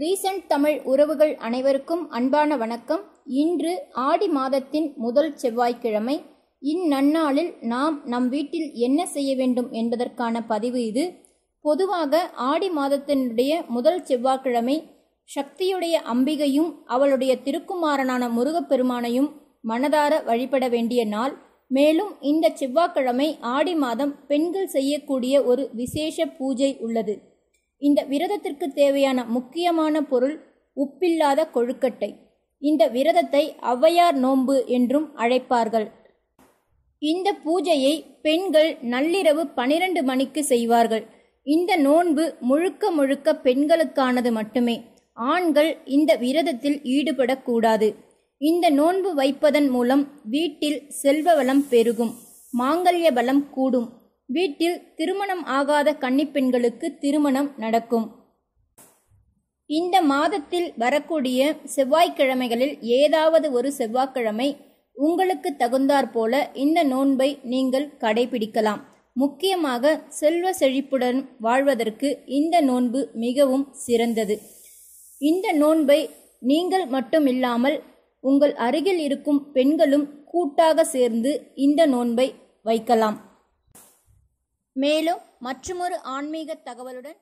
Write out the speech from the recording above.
recent Tamil உறவுகள் அனைவருக்கும் அன்பான வணக்கம் இன்று ஆடி மாதத்தின் முதல் செவ்வாய்க்கிழமை இந்நன்னாளில் நாம் நம் வீட்டில் என்ன செய்ய வேண்டும் என்பதற்கான பதிவு இது பொதுவாக ஆடி மாதத்தினுடைய முதல் செவ்வாய்க்கிழமை சக்தியுடைய அம்பிகையும் அவளுடைய திருக்குமாரனான முருகப்பெருமானையும் மனதார வழிபட வேண்டிய நாள் மேலும் இந்த செவ்வாய்க்கிழமை ஆடி மாதம் பெண்கள் செய்யக்கூடிய ஒரு விசேஷ பூஜை உள்ளது இந்த விரதத்திற்கு தேவையான முக்கியமான பொருள் உப்பில்லாத கொழுக்கட்டை இந்த விரதத்தை ஔவையார் நோன்பு என்றும் அழைப்பார்கள் இந்த பூஜையை பெண்கள் நள்ளிரவு பனிரெண்டு மணிக்கு செய்வார்கள் இந்த நோன்பு முழுக்க முழுக்க பெண்களுக்கானது மட்டுமே ஆண்கள் இந்த விரதத்தில் ஈடுபடக்கூடாது இந்த நோன்பு வைப்பதன் மூலம் வீட்டில் செல்வ வளம் பெருகும் மாங்கல்ய பலம் கூடும் வீட்டில் திருமணம் ஆகாத கன்னிப்பெண்களுக்கு திருமணம் நடக்கும் இந்த மாதத்தில் வரக்கூடிய செவ்வாய்க்கிழமைகளில் ஏதாவது ஒரு செவ்வாய்க்கிழமை உங்களுக்கு தகுந்தாற்போல இந்த நோன்பை நீங்கள் கடைபிடிக்கலாம் முக்கியமாக செல்வ செழிப்புடன் வாழ்வதற்கு இந்த நோன்பு மிகவும் சிறந்தது இந்த நோன்பை நீங்கள் மட்டும் இல்லாமல் உங்கள் அருகில் இருக்கும் பெண்களும் கூட்டாக சேர்ந்து இந்த நோன்பை வைக்கலாம் மேலும் மற்றுமொரு ஆன்மீக தகவலுடன்